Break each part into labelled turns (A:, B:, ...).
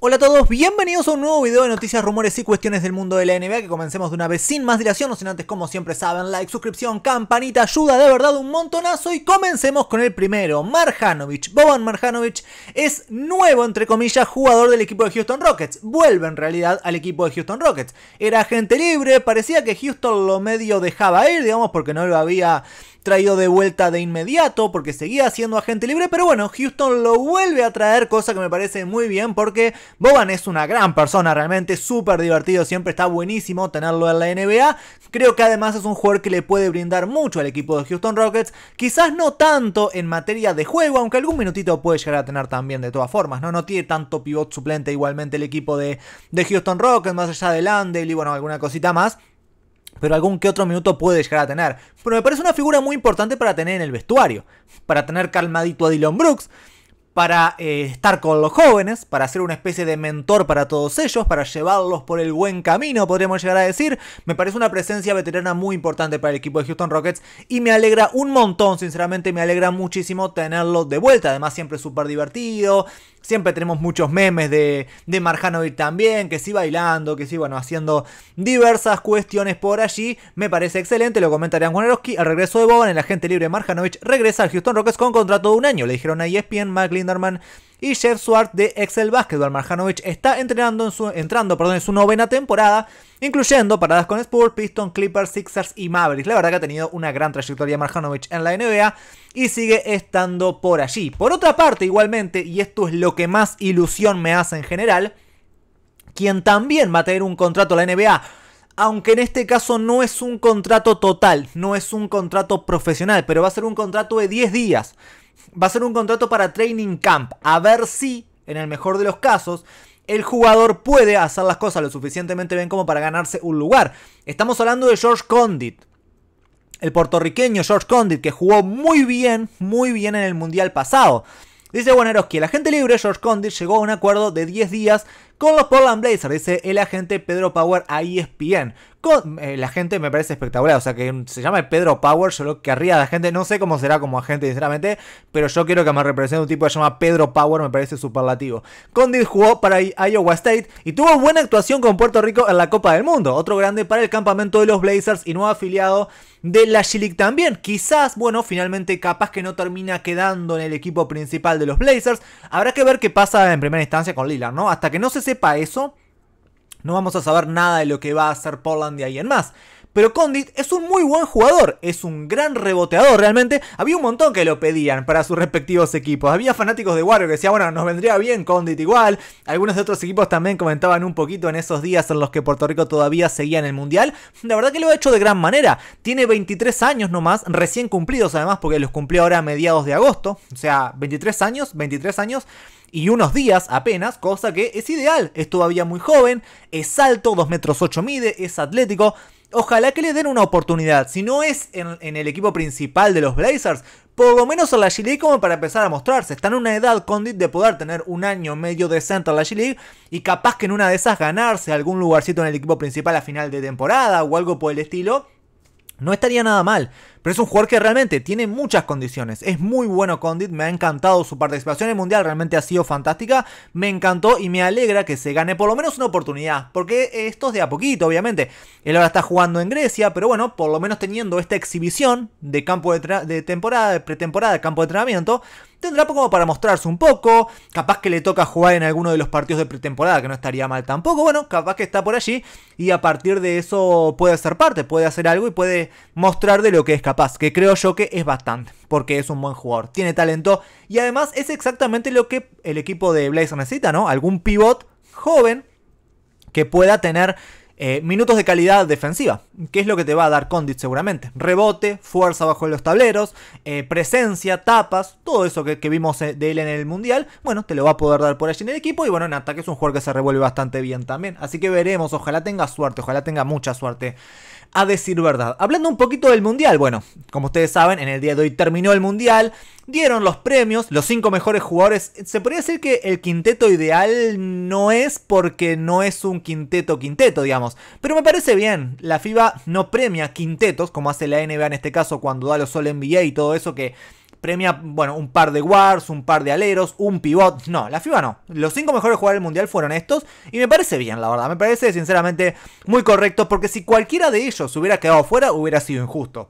A: Hola a todos, bienvenidos a un nuevo video de noticias, rumores y cuestiones del mundo de la NBA que comencemos de una vez sin más dilación, no sin antes como siempre saben, like, suscripción, campanita, ayuda de verdad un montonazo y comencemos con el primero, Marjanovic, Boban Marjanovic es nuevo entre comillas jugador del equipo de Houston Rockets, vuelve en realidad al equipo de Houston Rockets, era agente libre, parecía que Houston lo medio dejaba ir, digamos porque no lo había traído de vuelta de inmediato porque seguía siendo agente libre, pero bueno, Houston lo vuelve a traer, cosa que me parece muy bien porque Boban es una gran persona, realmente súper divertido, siempre está buenísimo tenerlo en la NBA. Creo que además es un jugador que le puede brindar mucho al equipo de Houston Rockets, quizás no tanto en materia de juego, aunque algún minutito puede llegar a tener también de todas formas, ¿no? No tiene tanto pivot suplente igualmente el equipo de, de Houston Rockets, más allá de Landale y bueno, alguna cosita más pero algún que otro minuto puede llegar a tener. Pero me parece una figura muy importante para tener en el vestuario, para tener calmadito a Dylan Brooks, para eh, estar con los jóvenes, para ser una especie de mentor para todos ellos, para llevarlos por el buen camino, podríamos llegar a decir. Me parece una presencia veterana muy importante para el equipo de Houston Rockets y me alegra un montón, sinceramente me alegra muchísimo tenerlo de vuelta. Además siempre es súper divertido, siempre tenemos muchos memes de, de Marjanovic también, que sí bailando, que sí, bueno, haciendo diversas cuestiones por allí. Me parece excelente, lo comentarían Juanerowski. Al regreso de Boban, el agente libre Marjanovic regresa al Houston Rockets con contrato de un año. Le dijeron a ESPN, McLean y Jeff Swart de Excel Basketball. Marjanovic está entrenando en su, entrando perdón, en su novena temporada, incluyendo paradas con Spurs, Pistons, Clippers, Sixers y Mavericks. La verdad que ha tenido una gran trayectoria Marjanovic en la NBA y sigue estando por allí. Por otra parte, igualmente, y esto es lo que más ilusión me hace en general, quien también va a tener un contrato a la NBA aunque en este caso no es un contrato total, no es un contrato profesional, pero va a ser un contrato de 10 días va a ser un contrato para training camp. A ver si, en el mejor de los casos, el jugador puede hacer las cosas lo suficientemente bien como para ganarse un lugar. Estamos hablando de George Condit. El puertorriqueño George Condit, que jugó muy bien, muy bien en el Mundial pasado. Dice que el agente libre George Condit llegó a un acuerdo de 10 días con los Portland Blazers, dice el agente Pedro Power a ESPN. Con, eh, la gente me parece espectacular, o sea que se llama Pedro Power, yo lo querría de gente. no sé cómo será como agente sinceramente, pero yo quiero que me represente un tipo que se llama Pedro Power, me parece superlativo. Condit jugó para Iowa State y tuvo buena actuación con Puerto Rico en la Copa del Mundo, otro grande para el campamento de los Blazers y nuevo afiliado de la g también. Quizás, bueno, finalmente capaz que no termina quedando en el equipo principal de los Blazers, habrá que ver qué pasa en primera instancia con Lillard, ¿no? Hasta que no se sepa eso, no vamos a saber nada de lo que va a hacer Portland de ahí en más. Pero Condit es un muy buen jugador, es un gran reboteador realmente. Había un montón que lo pedían para sus respectivos equipos. Había fanáticos de Warrior que decían, bueno, nos vendría bien Condit igual. Algunos de otros equipos también comentaban un poquito en esos días en los que Puerto Rico todavía seguía en el Mundial. La verdad que lo ha hecho de gran manera. Tiene 23 años nomás, recién cumplidos además, porque los cumplió ahora a mediados de agosto. O sea, 23 años, 23 años y unos días apenas, cosa que es ideal. Es todavía muy joven, es alto, 2 metros 8 mide, es atlético. Ojalá que le den una oportunidad. Si no es en, el equipo principal de los Blazers, por lo menos en la G League como para empezar a mostrarse. Está en una edad Condit de poder tener un año medio decente en la G League y capaz que en una de esas ganarse algún lugarcito en el equipo principal a final de temporada o algo por el estilo no estaría nada mal, pero es un jugador que realmente tiene muchas condiciones. Es muy bueno Condit, me ha encantado su participación en el Mundial, realmente ha sido fantástica. Me encantó y me alegra que se gane por lo menos una oportunidad, porque esto es de a poquito, obviamente. Él ahora está jugando en Grecia, pero bueno, por lo menos teniendo esta exhibición de campo de, de temporada, de pretemporada, de campo de entrenamiento, tendrá como para mostrarse un poco, capaz que le toca jugar en alguno de los partidos de pretemporada, que no estaría mal tampoco, bueno, capaz que está por allí y a partir de eso puede ser parte, puede hacer algo y puede mostrar de lo que es capaz, que creo yo que es bastante, porque es un buen jugador, tiene talento y además es exactamente lo que el equipo de Blazer necesita, ¿no? Algún pivot joven que pueda tener eh, minutos de calidad defensiva, que es lo que te va a dar Condit seguramente. Rebote, fuerza bajo los tableros, eh, presencia, tapas, todo eso que, que, vimos eh, de él en el Mundial, bueno, te lo va a poder dar por allí en el equipo. Y bueno, en ataque es un jugador que se revuelve bastante bien también. Así que veremos, ojalá tenga suerte, ojalá tenga mucha suerte a decir verdad. Hablando un poquito del Mundial, bueno, como ustedes saben, en el día de hoy terminó el Mundial, dieron los premios, los cinco mejores jugadores. Se podría decir que el quinteto ideal no es porque no es un quinteto quinteto, digamos. Pero me parece bien, la FIBA no premia quintetos, como hace la NBA en este caso cuando da los All NBA y todo eso que premia, bueno, un par de guards, un par de aleros, un pivot. No, la FIBA no. Los cinco mejores jugadores del mundial fueron estos. Y me parece bien, la verdad. Me parece, sinceramente, muy correcto. Porque si cualquiera de ellos hubiera quedado fuera, hubiera sido injusto.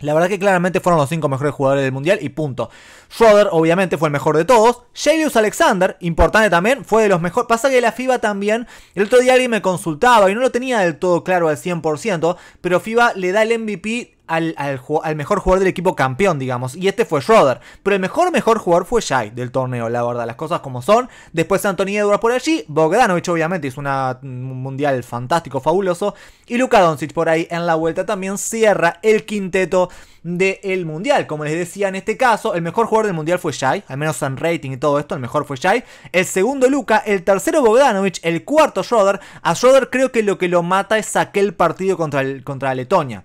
A: La verdad que claramente fueron los cinco mejores jugadores del mundial y punto. Schroeder, obviamente, fue el mejor de todos. Javius Alexander, importante también, fue de los mejores. Pasa que la FIBA también. El otro día alguien me consultaba y no lo tenía del todo claro al 100%, pero FIBA le da el MVP al, mejor jugador del equipo campeón, digamos. Y este fue Schroeder. Pero el mejor, mejor jugador fue Shai del torneo, la verdad. Las cosas como son. Después Anthony Edwards por allí. Bogdanovich, obviamente, hizo un mundial fantástico, fabuloso. Y Luka Doncic por ahí en la vuelta también cierra el quinteto del el mundial. Como les decía en este caso, el mejor jugador del mundial fue Shai. Al menos en rating y todo esto, el mejor fue Shai. El segundo Luka, el tercero Bogdanovich, el cuarto Schroeder. A Schroeder creo que lo que lo mata es aquel partido contra, el, contra Letonia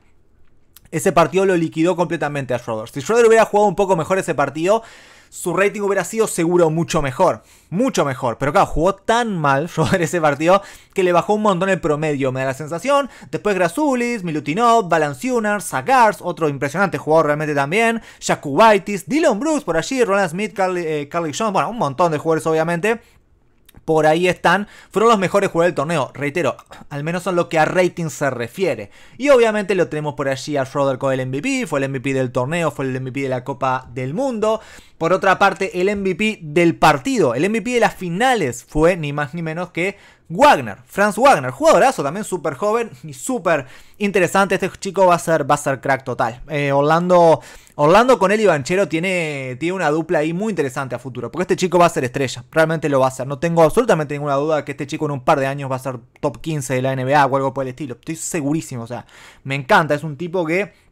A: ese partido lo liquidó completamente a Schroeder. Si Schroeder hubiera jugado un poco mejor ese partido, su rating hubiera sido seguro mucho mejor. Mucho mejor. Pero claro, jugó tan mal Schroeder ese partido que le bajó un montón el promedio, me da la sensación. Después Grasulis, Milutinov, Balanciunas, Zagars, otro impresionante jugador realmente también. Jakubaitis, Dylan Bruce por allí, Roland Smith, Carly, eh, Carly Jones, bueno, un montón de jugadores obviamente por ahí están, fueron los mejores jugadores del torneo. Reitero, al menos son lo que a rating se refiere. Y obviamente lo tenemos por allí a Schroeder con el MVP, fue el MVP del torneo, fue el MVP de la Copa del Mundo. Por otra parte, el MVP del partido, el MVP de las finales fue ni más ni menos que Wagner, Franz Wagner, jugadorazo también súper joven y súper interesante. Este chico va a ser, va a ser crack total. Eh, Orlando, Orlando con él y Banchero tiene, tiene una dupla ahí muy interesante a futuro. Porque este chico va a ser estrella, realmente lo va a ser. No tengo absolutamente ninguna duda de que este chico en un par de años va a ser top 15 de la NBA o algo por el estilo. Estoy segurísimo, o sea, me encanta. Es un tipo que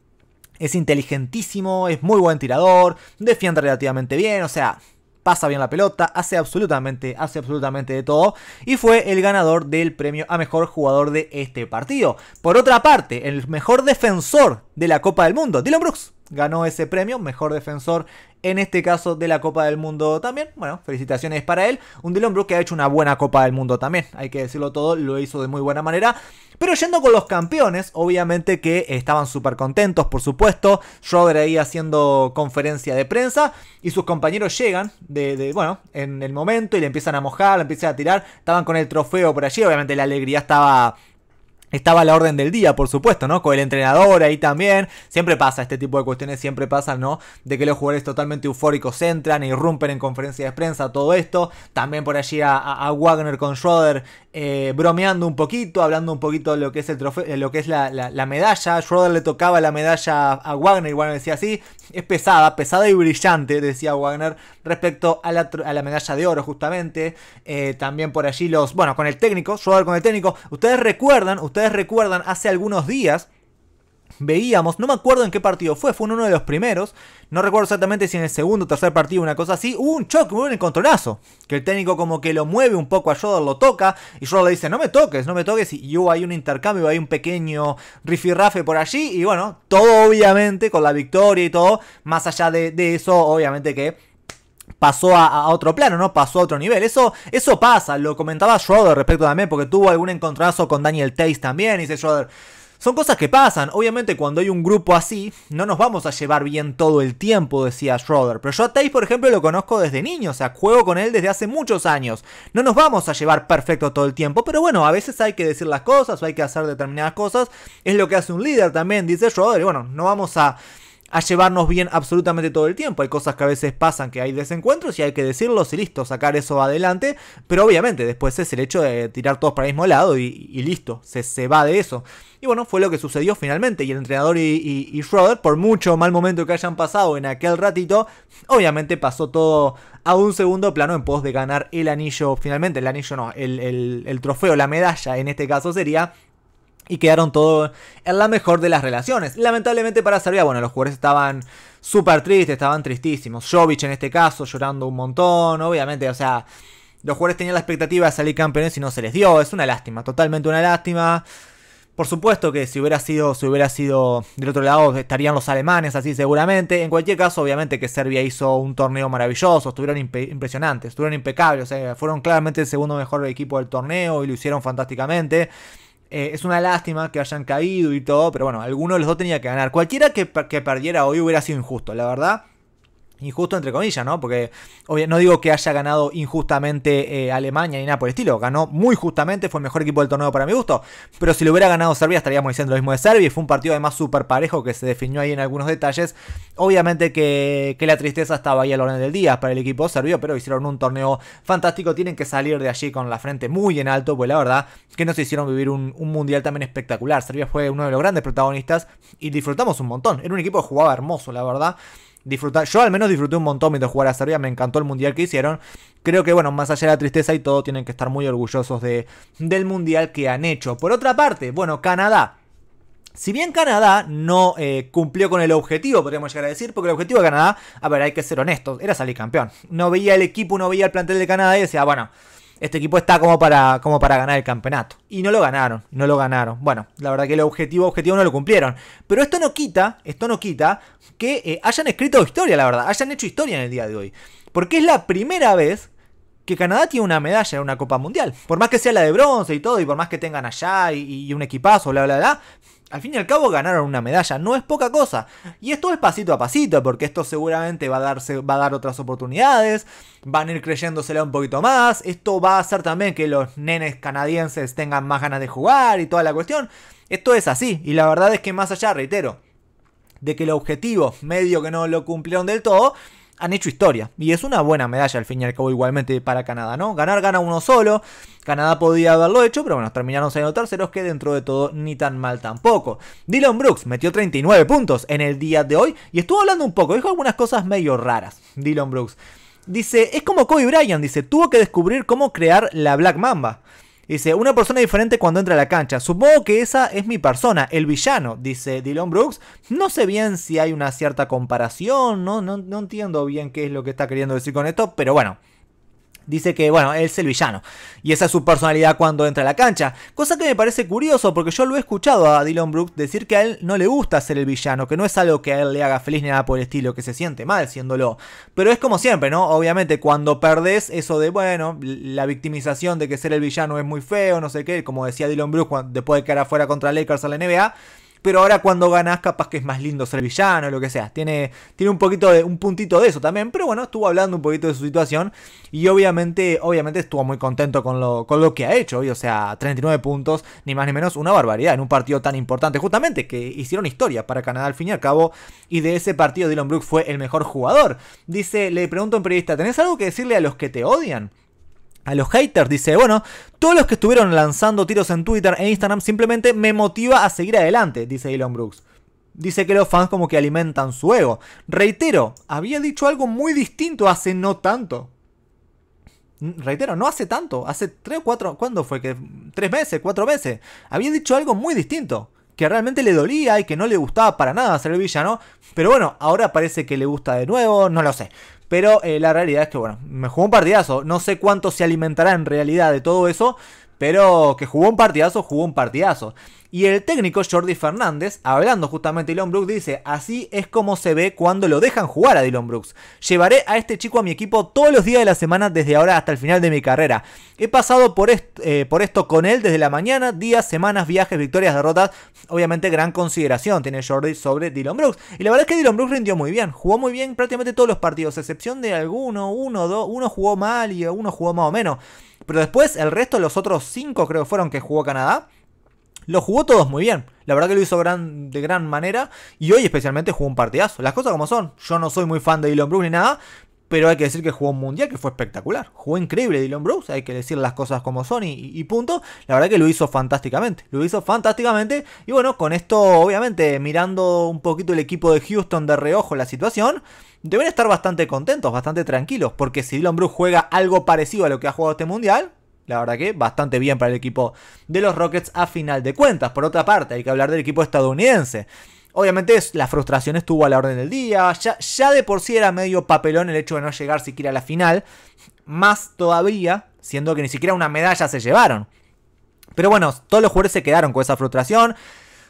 A: es inteligentísimo, es muy buen tirador, defiende relativamente bien, o sea, pasa bien la pelota, hace absolutamente, hace absolutamente de todo y fue el ganador del premio a mejor jugador de este partido. Por otra parte, el mejor defensor de la Copa del Mundo, Dylan Brooks, ganó ese premio, mejor defensor en este caso de la Copa del Mundo también. Bueno, felicitaciones para él. Un Dylan Brook que ha hecho una buena Copa del Mundo también, hay que decirlo todo, lo hizo de muy buena manera. Pero yendo con los campeones, obviamente que estaban súper contentos, por supuesto. Schroeder ahí haciendo conferencia de prensa y sus compañeros llegan de bueno, en el momento y le empiezan a mojar, le empiezan a tirar. Estaban con el trofeo por allí, obviamente la alegría estaba estaba la orden del día, por supuesto, ¿no? Con el entrenador ahí también. Siempre pasa este tipo de cuestiones, siempre pasa, ¿no? De que los jugadores totalmente eufóricos entran e irrumpen en conferencias de prensa, todo esto. También por allí a, Wagner con Schroeder eh, bromeando un poquito, hablando un poquito de lo que es, el trofeo, lo que es la, medalla. Schroeder le tocaba la medalla a Wagner y Wagner decía así. Es pesada, pesada y brillante, decía Wagner, respecto a la, a la medalla de oro, justamente. Eh, también por allí los. Bueno, con el técnico, Schroeder con el técnico. Ustedes recuerdan, ustedes recuerdan, hace algunos días veíamos, no me acuerdo en qué partido fue, fue uno de los primeros, no recuerdo exactamente si en el segundo o tercer partido, una cosa así, hubo un choque, hubo un encontronazo, que el técnico como que lo mueve un poco a Jodor, lo toca, y Jodor le dice, no me toques, no me toques, y hubo ahí un intercambio, hay un pequeño rifirrafe por allí, y bueno, todo obviamente con la victoria y todo, más allá de eso, obviamente que pasó a, otro plano, ¿no? Pasó a otro nivel. Eso, eso pasa, lo comentaba Schroeder respecto también, porque tuvo algún encontrazo con Daniel Tace también, dice Schroeder. Son cosas que pasan. Obviamente, cuando hay un grupo así, no nos vamos a llevar bien todo el tiempo, decía Schroeder. Pero yo a Tate, por ejemplo, lo conozco desde niño, o sea, juego con él desde hace muchos años. No nos vamos a llevar perfecto todo el tiempo, pero bueno, a veces hay que decir las cosas o hay que hacer determinadas cosas. Es lo que hace un líder también, dice Schroeder. Y bueno, no vamos a a llevarnos bien absolutamente todo el tiempo. Hay cosas que a veces pasan que hay desencuentros y hay que decirlos y listo, sacar eso adelante. Pero obviamente después es el hecho de tirar todos para el mismo lado y, listo, se, se, va de eso. Y bueno, fue lo que sucedió finalmente. Y el entrenador y, Schroeder, por mucho mal momento que hayan pasado en aquel ratito, obviamente pasó todo a un segundo plano en pos de ganar el anillo, finalmente el anillo no, el trofeo, la medalla en este caso sería y quedaron todo en la mejor de las relaciones. Lamentablemente para Serbia, bueno, los jugadores estaban súper tristes, estaban tristísimos. Jovic en este caso llorando un montón, obviamente, o sea, los jugadores tenían la expectativa de salir campeones y no se les dio. Es una lástima, totalmente una lástima. Por supuesto que si hubiera sido, si hubiera sido del otro lado estarían los alemanes así seguramente. En cualquier caso, obviamente que Serbia hizo un torneo maravilloso, estuvieron impresionantes, estuvieron impecables, o sea, fueron claramente el segundo mejor equipo del torneo y lo hicieron fantásticamente. Eh, es una lástima que hayan caído y todo, pero bueno, alguno de los dos tenía que ganar. Cualquiera que, que perdiera hoy hubiera sido injusto, la verdad. Injusto entre comillas, ¿no? Porque obvio, no digo que haya ganado injustamente eh, Alemania ni nada por el estilo. Ganó muy justamente, fue el mejor equipo del torneo para mi gusto. Pero si lo hubiera ganado Serbia estaríamos diciendo lo mismo de Serbia. Fue un partido además súper parejo que se definió ahí en algunos detalles. Obviamente que, la tristeza estaba ahí al orden del día para el equipo serbio, pero hicieron un torneo fantástico. Tienen que salir de allí con la frente muy en alto, pues la verdad que nos hicieron vivir un mundial también espectacular. Serbia fue uno de los grandes protagonistas y disfrutamos un montón. Era un equipo que jugaba hermoso, la verdad disfrutar. Yo al menos disfruté un montón mientras jugar a Serbia, me encantó el mundial que hicieron. Creo que, bueno, más allá de la tristeza y todo, tienen que estar muy orgullosos de, del mundial que han hecho. Por otra parte, bueno, Canadá. Si bien Canadá no eh, cumplió con el objetivo, podríamos llegar a decir, porque el objetivo de Canadá, a ver, hay que ser honestos, era salir campeón. No veía el equipo, no veía el plantel de Canadá y decía, bueno, este equipo está como para, como para ganar el campeonato. Y no lo ganaron, no lo ganaron. Bueno, la verdad que el objetivo objetivo no lo cumplieron. Pero esto no quita, esto no quita que eh, hayan escrito historia, la verdad, hayan hecho historia en el día de hoy. Porque es la primera vez que Canadá tiene una medalla en una Copa Mundial. Por más que sea la de bronce y todo, y por más que tengan allá y, y un equipazo, bla, bla, bla, al fin y al cabo ganaron una medalla, no es poca cosa. Y esto es pasito a pasito, porque esto seguramente va a, va a dar otras oportunidades, van a ir creyéndosela un poquito más, esto va a hacer también que los nenes canadienses tengan más ganas de jugar y toda la cuestión. Esto es así, y la verdad es que más allá, reitero, de que el objetivo medio que no lo cumplieron del todo, han hecho historia. Y es una buena medalla al fin y al cabo igualmente para Canadá, ¿no? Ganar gana uno solo. Canadá podía haberlo hecho, pero bueno, terminaron siendo terceros que dentro de todo ni tan mal tampoco. Dylan Brooks metió 39 puntos en el día de hoy y estuvo hablando un poco, dijo algunas cosas medio raras. Dylan Brooks. Dice, es como Kobe Bryant, dice, tuvo que descubrir cómo crear la Black Mamba. Dice, una persona diferente cuando entra a la cancha. Supongo que esa es mi persona, el villano, dice Dylan Brooks. No sé bien si hay una cierta comparación, no, no, no entiendo bien qué es lo que está queriendo decir con esto, pero bueno dice que, bueno, él es el villano. Y esa es su personalidad cuando entra a la cancha. Cosa que me parece curioso porque yo lo he escuchado a Dylan Brooks decir que a él no le gusta ser el villano, que no es algo que a él le haga feliz ni nada por el estilo, que se siente mal siéndolo. Pero es como siempre, ¿no? Obviamente cuando perdés eso de, bueno, la victimización de que ser el villano es muy feo, no sé qué, como decía Dylan Brooks después de quedar fuera contra Lakers en la NBA pero ahora cuando ganas, capaz que es más lindo ser villano, lo que sea. Tiene, tiene un poquito de, un puntito de eso también. Pero bueno, estuvo hablando un poquito de su situación. Y obviamente, obviamente estuvo muy contento con lo, con lo que ha hecho. Y, o sea, 39 puntos, ni más ni menos, una barbaridad en un partido tan importante. Justamente que hicieron historia para Canadá al fin y al cabo. Y de ese partido Dylan Brooks fue el mejor jugador. Dice, le pregunto a un periodista, ¿tenés algo que decirle a los que te odian? a los haters. Dice, bueno, todos los que estuvieron lanzando tiros en Twitter e Instagram simplemente me motiva a seguir adelante, dice Elon Brooks. Dice que los fans como que alimentan su ego. Reitero, había dicho algo muy distinto hace no tanto. Reitero, no hace tanto, hace 3 o 4, ¿cuándo fue? que ¿Tres meses? ¿Cuatro meses? Había dicho algo muy distinto que realmente le dolía y que no le gustaba para nada ser el villano. Pero bueno, ahora parece que le gusta de nuevo, no lo sé. Pero eh, la realidad es que, bueno, me jugó un partidazo. No sé cuánto se alimentará en realidad de todo eso. Pero que jugó un partidazo, jugó un partidazo. Y el técnico Jordi Fernández, hablando justamente de Dylan Brooks, dice, así es como se ve cuando lo dejan jugar a Dylan Brooks. Llevaré a este chico a mi equipo todos los días de la semana desde ahora hasta el final de mi carrera. He pasado por, eh, esto con él desde la mañana, días, semanas, viajes, victorias, derrotas. Obviamente gran consideración tiene Jordi sobre Dylan Brooks. Y la verdad es que Dylan Brooks rindió muy bien, jugó muy bien prácticamente todos los partidos, excepción de alguno, uno, dos, uno jugó mal y uno jugó más o menos. Pero después el resto, los otros 5 creo que fueron que jugó Canadá, lo jugó todos muy bien. La verdad que lo hizo de gran manera. Y hoy especialmente jugó un partidazo. Las cosas como son. Yo no soy muy fan de Elon Musk ni nada. Pero hay que decir que jugó un mundial que fue espectacular. Jugó increíble Dylan Bruce, hay que decir las cosas como son y, punto. La verdad que lo hizo fantásticamente. Lo hizo fantásticamente. Y bueno, con esto, obviamente, mirando un poquito el equipo de Houston de reojo la situación, deben estar bastante contentos, bastante tranquilos. Porque si Dylan Bruce juega algo parecido a lo que ha jugado este mundial, la verdad que bastante bien para el equipo de los Rockets a final de cuentas. Por otra parte, hay que hablar del equipo estadounidense. Obviamente la frustración estuvo a la orden del día, ya, ya de por sí era medio papelón el hecho de no llegar siquiera a la final, más todavía siendo que ni siquiera una medalla se llevaron. Pero bueno, todos los jugadores se quedaron con esa frustración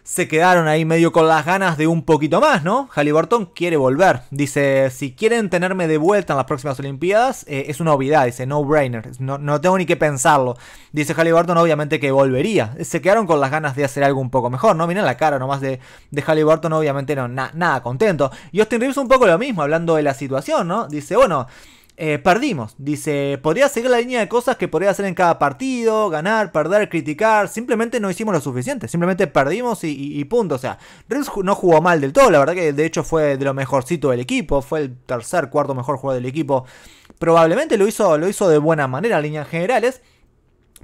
A: se quedaron ahí medio con las ganas de un poquito más, ¿no? Halliburton quiere volver. Dice, si quieren tenerme de vuelta en las próximas Olimpiadas, eh, es una obviedad, dice, no brainer, no, no tengo ni que pensarlo. Dice Halliburton obviamente que volvería. Se quedaron con las ganas de hacer algo un poco mejor, ¿no? Miren la cara nomás de, de Halliburton, obviamente no, nada contento. Y Austin Reeves un poco lo mismo, hablando de la situación, ¿no? Dice, bueno... Eh, perdimos. Dice, podría seguir la línea de cosas que podría hacer en cada partido, ganar, perder, criticar. Simplemente no hicimos lo suficiente. Simplemente perdimos y, punto. O sea, Reeves no jugó mal del todo. La verdad que de hecho fue de lo mejorcito del equipo. Fue el tercer, cuarto mejor jugador del equipo. Probablemente lo hizo, lo hizo de buena manera en líneas generales.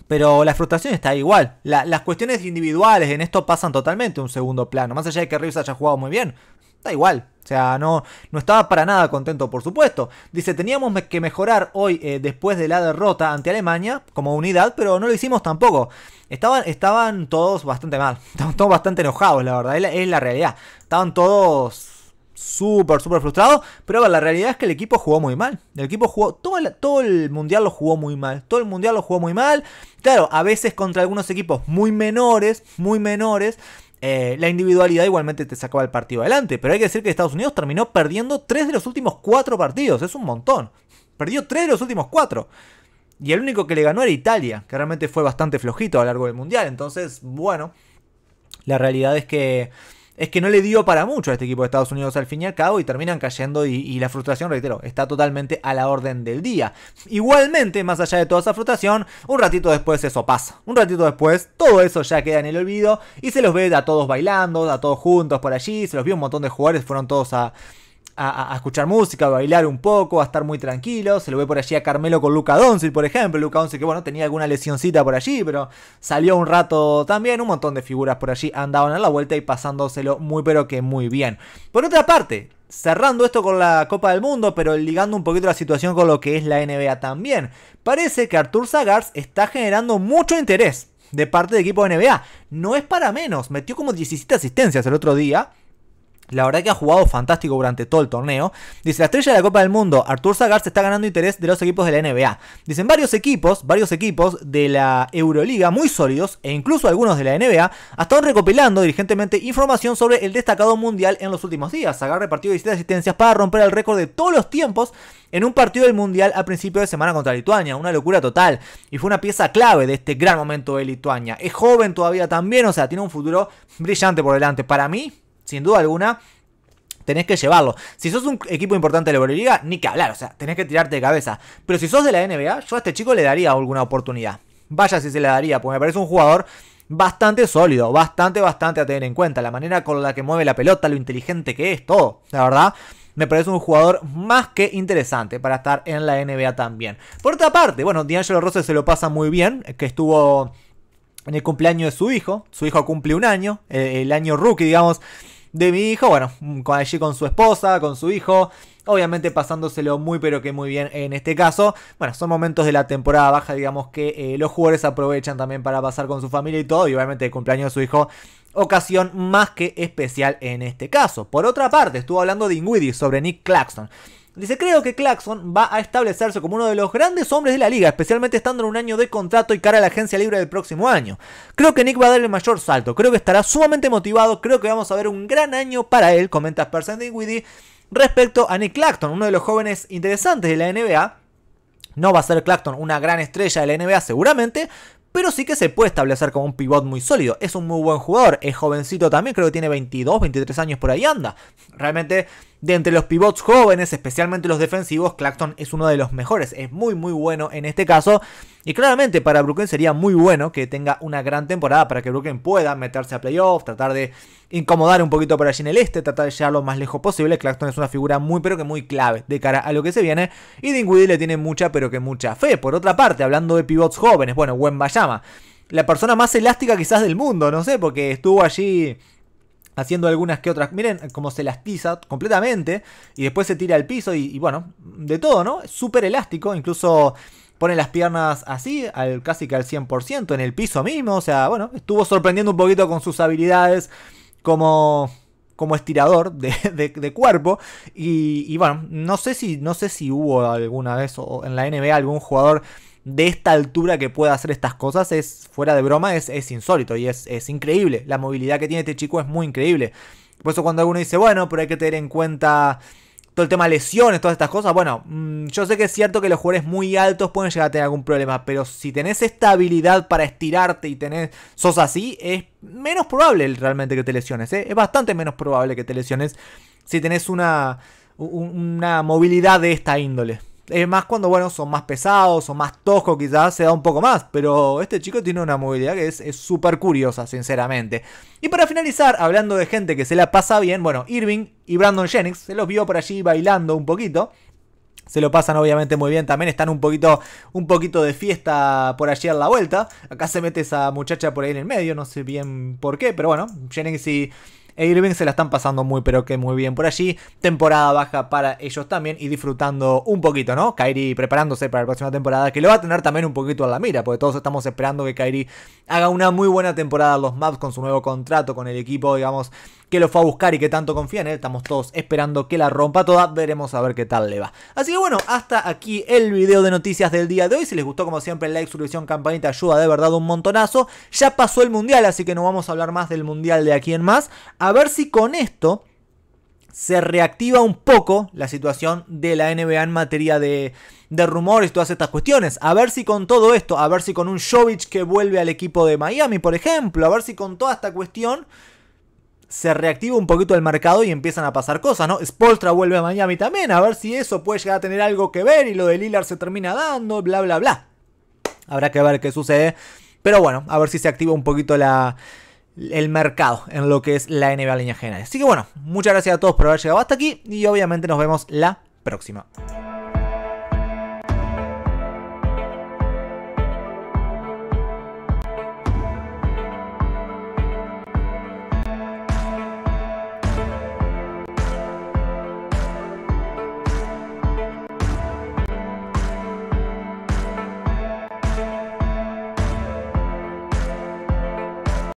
A: Pero la frustración está igual. las cuestiones individuales en esto pasan totalmente un segundo plano. Más allá de que Reeves haya jugado muy bien, está igual. O sea, no, no estaba para nada contento, por supuesto. Dice, teníamos que mejorar hoy eh, después de la derrota ante Alemania como unidad, pero no lo hicimos tampoco. Estaban, estaban todos bastante mal. Estaban todos bastante enojados, la verdad. es la realidad. Estaban todos súper, súper frustrado. Pero la realidad es que el equipo jugó muy mal. El equipo jugó, todo el, todo el mundial lo jugó muy mal. Todo el mundial lo jugó muy mal. Claro, a veces contra algunos equipos muy menores, muy menores. Eh, la individualidad igualmente te sacaba el partido adelante. Pero hay que decir que Estados Unidos terminó perdiendo 3 de los últimos 4 partidos. Es un montón. Perdió 3 de los últimos 4. Y el único que le ganó era Italia, que realmente fue bastante flojito a lo largo del mundial. Entonces, bueno, la realidad es que es que no le dio para mucho a este equipo de Estados Unidos al fin y al cabo y terminan cayendo y, la frustración, reitero, está totalmente a la orden del día. Igualmente, más allá de toda esa frustración, un ratito después eso pasa. Un ratito después todo eso ya queda en el olvido y se los ve a todos bailando, a todos juntos por allí, se los vio un montón de jugadores, fueron todos a a, escuchar música, a bailar un poco, a estar muy tranquilo. Se lo ve por allí a Carmelo con Luca Doncic, por ejemplo. Luca Doncic que bueno, tenía alguna lesioncita por allí, pero salió un rato también. Un montón de figuras por allí andaban a la vuelta y pasándoselo muy pero que muy bien. Por otra parte, cerrando esto con la Copa del Mundo, pero ligando un poquito la situación con lo que es la NBA también. Parece que Arthur Sagars está generando mucho interés de parte de equipo de NBA. No es para menos, metió como 17 asistencias el otro día la verdad que ha jugado fantástico durante todo el torneo. Dice, la estrella de la Copa del Mundo, Artur Zagar, se está ganando interés de los equipos de la NBA. Dicen, varios equipos, varios equipos de la Euroliga, muy sólidos, e incluso algunos de la NBA, estado recopilando diligentemente información sobre el destacado mundial en los últimos días. Zagar repartió 17 asistencias para romper el récord de todos los tiempos en un partido del mundial a principio de semana contra Lituania. Una locura total. Y fue una pieza clave de este gran momento de Lituania. Es joven todavía también, o sea, tiene un futuro brillante por delante. Para mí, sin duda alguna, tenés que llevarlo. Si sos un equipo importante de la Euroliga, ni que hablar, o sea, tenés que tirarte de cabeza. Pero si sos de la NBA, yo a este chico le daría alguna oportunidad. Vaya si se le daría, porque me parece un jugador bastante sólido, bastante, bastante a tener en cuenta. La manera con la que mueve la pelota, lo inteligente que es, todo, la verdad. Me parece un jugador más que interesante para estar en la NBA también. Por otra parte, bueno, D'Angelo Rose se lo pasa muy bien, que estuvo en el cumpleaños de su hijo. Su hijo cumple un año, eh, el año rookie, digamos, de mi hijo, bueno, allí con su esposa, con su hijo, obviamente pasándoselo muy pero que muy bien en este caso. Bueno, son momentos de la temporada baja, digamos, que eh, los jugadores aprovechan también para pasar con su familia y todo, y obviamente el cumpleaños de su hijo ocasión más que especial en este caso. Por otra parte, estuvo hablando de Inguidi sobre Nick Claxton. Dice, creo que Claxon va a establecerse como uno de los grandes hombres de la liga, especialmente estando en un año de contrato y cara a la agencia libre del próximo año. Creo que Nick va a dar el mayor salto, creo que estará sumamente motivado, creo que vamos a ver un gran año para él, comenta Spencer Widdy. respecto a Nick Claxton, uno de los jóvenes interesantes de la NBA. No va a ser Claxton una gran estrella de la NBA seguramente, pero sí que se puede establecer como un pivot muy sólido. Es un muy buen jugador, es jovencito también, creo que tiene 22, 23 años por ahí anda. Realmente, de entre los pivots jóvenes, especialmente los defensivos, Clacton es uno de los mejores, es muy muy bueno en este caso. Y claramente para Brooklyn sería muy bueno que tenga una gran temporada para que Brooklyn pueda meterse a playoffs, tratar de incomodar un poquito por allí en el este, tratar de llegar lo más lejos posible. Claxton es una figura muy pero que muy clave de cara a lo que se viene y Dinwiddie le tiene mucha pero que mucha fe. Por otra parte, hablando de pivots jóvenes, bueno, Bayama la persona más elástica quizás del mundo, no sé, porque estuvo allí haciendo algunas que otras. Miren cómo se lastiza completamente y después se tira al piso y, y bueno, de todo, ¿no? Súper elástico, incluso pone las piernas así, al, casi que al 100%, en el piso mismo. O sea, bueno, estuvo sorprendiendo un poquito con sus habilidades como, como estirador de, de, cuerpo. Y, bueno, no sé, si, no sé si hubo alguna vez o en la NBA algún jugador de esta altura que pueda hacer estas cosas es fuera de broma, es, insólito y es, es, increíble. La movilidad que tiene este chico es muy increíble. Por eso cuando alguno dice, bueno, pero hay que tener en cuenta todo el tema lesiones, todas estas cosas. Bueno, mm, yo sé que es cierto que los jugadores muy altos pueden llegar a tener algún problema, pero si tenés esta habilidad para estirarte y tenés, sos así, es menos probable realmente que te lesiones. ¿eh? Es bastante menos probable que te lesiones si tenés una, una movilidad de esta índole. Es más cuando, bueno, son más pesados, o más tojos quizás se da un poco más. Pero este chico tiene una movilidad que es súper curiosa, sinceramente. Y para finalizar, hablando de gente que se la pasa bien, bueno, Irving y Brandon Jennings se los vio por allí bailando un poquito. Se lo pasan obviamente muy bien. También están un poquito, un poquito de fiesta por allí a la vuelta. Acá se mete esa muchacha por ahí en el medio. No sé bien por qué. Pero bueno, Jennings y, e Irving se la están pasando muy pero que muy bien por allí. Temporada baja para ellos también y disfrutando un poquito, ¿no? Kairi preparándose para la próxima temporada que lo va a tener también un poquito a la mira, porque todos estamos esperando que Kairi haga una muy buena temporada los Maps con su nuevo contrato con el equipo, digamos, que lo fue a buscar y que tanto confía en ¿eh? él. Estamos todos esperando que la rompa toda. Veremos a ver qué tal le va. Así que bueno, hasta aquí el video de noticias del día de hoy. Si les gustó, como siempre, like, suscripción, campanita, ayuda de verdad un montonazo. Ya pasó el mundial, así que no vamos a hablar más del mundial de aquí en más. A ver si con esto se reactiva un poco la situación de la NBA en materia de, de rumores y todas estas cuestiones. A ver si con todo esto, a ver si con un Jovic que vuelve al equipo de Miami, por ejemplo, a ver si con toda esta cuestión se reactiva un poquito el mercado y empiezan a pasar cosas, ¿no? Spolstra vuelve a Miami también, a ver si eso puede llegar a tener algo que ver y lo de Lillard se termina dando, bla, bla, bla. Habrá que ver qué sucede. Pero bueno, a ver si se activa un poquito la, el mercado en lo que es la NBA línea general. Así que bueno, muchas gracias a todos por haber llegado hasta aquí y obviamente nos vemos la próxima.